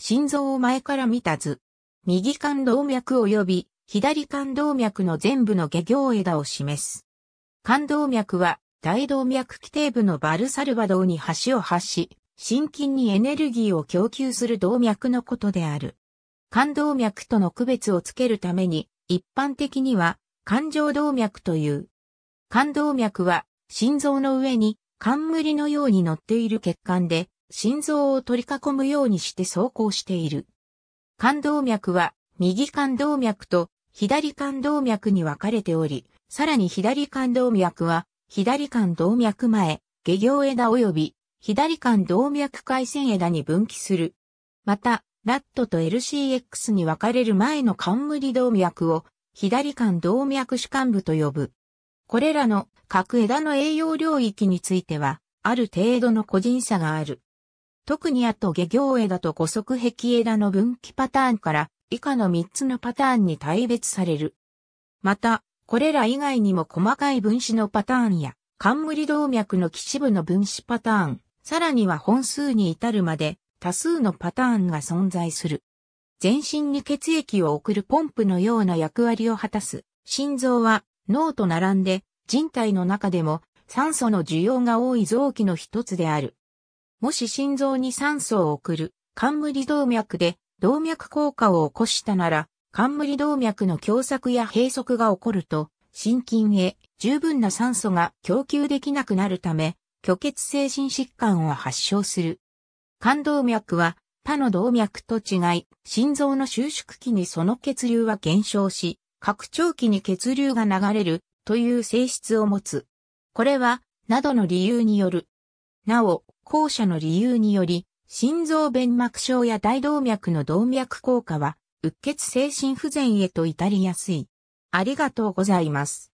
心臓を前から見た図。右冠動脈及び左冠動脈の全部の下行枝を示す。冠動脈は大動脈基底部のバルサルバドに橋を発し、心筋にエネルギーを供給する動脈のことである。冠動脈との区別をつけるために、一般的には冠状動脈という。冠動脈は心臓の上に冠のように乗っている血管で、心臓を取り囲むようにして走行している。冠動脈は右冠動脈と左冠動脈に分かれており、さらに左冠動脈は左冠動脈前、下行枝及び左冠動脈回線枝に分岐する。また、ラットと LCX に分かれる前の冠動脈を左冠動脈主幹部と呼ぶ。これらの各枝の栄養領域については、ある程度の個人差がある。特にあと下行枝と五足壁枝の分岐パターンから以下の3つのパターンに大別される。また、これら以外にも細かい分子のパターンや、冠動脈の基地部の分子パターン、さらには本数に至るまで多数のパターンが存在する。全身に血液を送るポンプのような役割を果たす心臓は脳と並んで人体の中でも酸素の需要が多い臓器の一つである。もし心臓に酸素を送る、冠動脈で動脈硬化を起こしたなら、冠動脈の狭窄や閉塞が起こると、心筋へ十分な酸素が供給できなくなるため、虚血性心疾患を発症する。冠動脈は他の動脈と違い、心臓の収縮期にその血流は減少し、拡張期に血流が流れるという性質を持つ。これは、などの理由による。なお、後者の理由により、心臓弁膜症や大動脈の動脈硬化は、うっ血精神不全へと至りやすい。ありがとうございます。